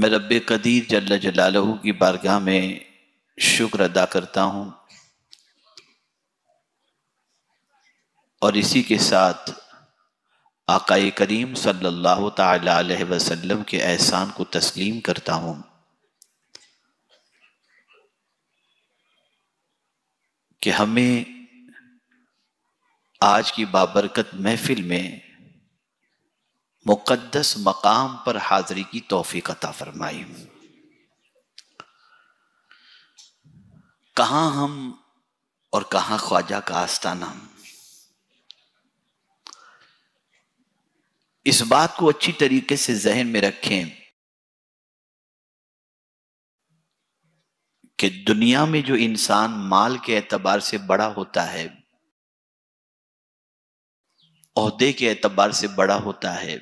मैं रब कदीर जल जलालहू की बारगाह में शुक्र अदा करता हूँ और इसी के साथ आकाई करीम सल्लल्लाहु अलैहि वसल्लम के एहसान को तस्लीम करता हूँ कि हमें आज की बाबरकत महफिल में मुकद्दस मकाम पर हाजिरी की तोफ़ी अता फरमाई कहाँ हम और कहाँ ख्वाजा का आस्ताना इस बात को अच्छी तरीके से जहन में रखें कि दुनिया में जो इंसान माल के एतबार से बड़ा होता है अहदे के एतबार से बड़ा होता है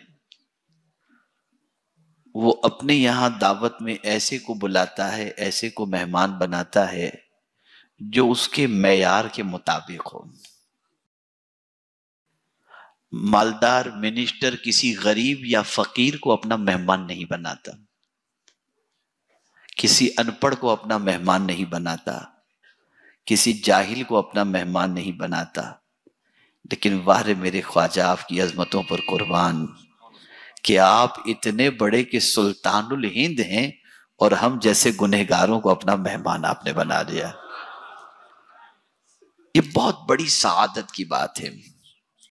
वो अपने यहाँ दावत में ऐसे को बुलाता है ऐसे को मेहमान बनाता है जो उसके मैार के मुताबिक हो मालदार मिनिस्टर किसी गरीब या फकीर को अपना मेहमान नहीं बनाता किसी अनपढ़ को अपना मेहमान नहीं बनाता किसी जाहिल को अपना मेहमान नहीं बनाता लेकिन वाह मेरे ख्वाजा आपकी अजमतों पर कुर्बान कि आप इतने बड़े के सुल्तानुल हिंद हैं और हम जैसे गुनहगारों को अपना मेहमान आपने बना दिया ये बहुत बड़ी शहादत की बात है